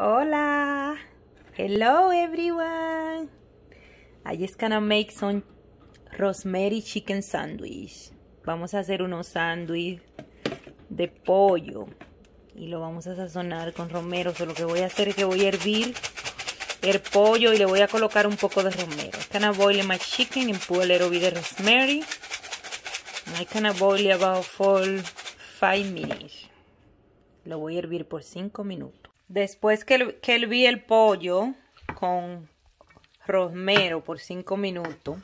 Hola! Hello everyone! I just gonna make some rosemary chicken sandwich. Vamos a hacer unos sándwich de pollo y lo vamos a sazonar con romero. lo que voy a hacer es que voy a hervir el pollo y le voy a colocar un poco de romero. I'm gonna boil my chicken and put a little bit of rosemary. I'm gonna boil about for 5 minutes. Lo voy a hervir por 5 minutos. Después que, el, vi el pollo con rosmero por 5 minutos,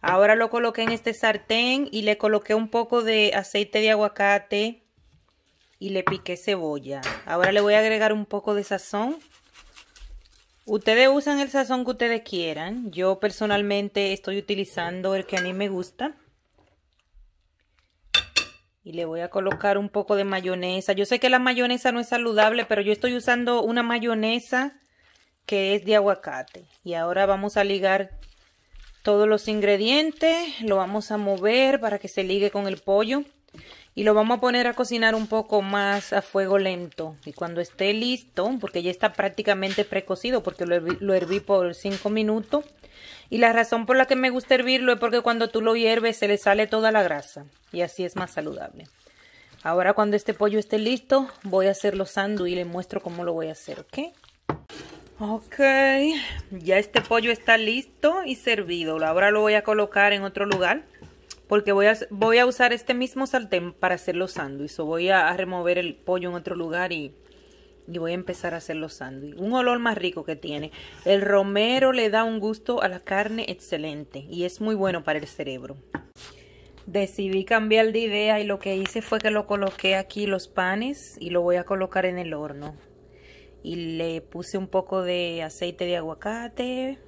ahora lo coloqué en este sartén y le coloqué un poco de aceite de aguacate y le piqué cebolla. Ahora le voy a agregar un poco de sazón. Ustedes usan el sazón que ustedes quieran. Yo personalmente estoy utilizando el que a mí me gusta. Y le voy a colocar un poco de mayonesa. Yo sé que la mayonesa no es saludable, pero yo estoy usando una mayonesa que es de aguacate. Y ahora vamos a ligar todos los ingredientes. Lo vamos a mover para que se ligue con el pollo y lo vamos a poner a cocinar un poco más a fuego lento. Y cuando esté listo, porque ya está prácticamente precocido, porque lo herví, por 5 minutos. Y la razón por la que me gusta hervirlo es porque cuando tú lo hierves se le sale toda la grasa y así es más saludable. Ahora cuando este pollo esté listo, voy a hacerlo los y le muestro cómo lo voy a hacer, ¿ok? Ok, ya este pollo está listo y servido. Ahora lo voy a colocar en otro lugar porque voy a, voy a usar este mismo sartén para hacer los sándwiches. voy a, remover el pollo en otro lugar y, y voy a empezar a hacer los sándwiches. Un olor más rico que tiene. El romero le da un gusto a la carne excelente y es muy bueno para el cerebro. Decidí cambiar de idea y lo que hice fue que lo coloqué aquí los panes y lo voy a colocar en el horno. Y le puse un poco de aceite de aguacate,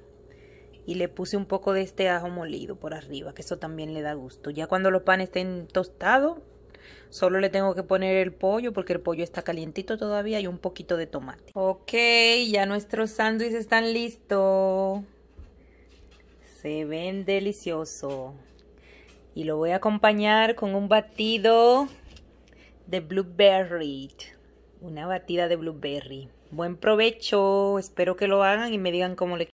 y le puse un poco de este ajo molido por arriba, que eso también le da gusto. Ya cuando los panes estén tostados, solo le tengo que poner el pollo porque el pollo está calientito todavía y un poquito de tomate. Ok, ya nuestros sándwiches están listos. Se ven deliciosos. Y lo voy a acompañar con un batido de blueberry. Una batida de blueberry. Buen provecho. Espero que lo hagan y me digan cómo le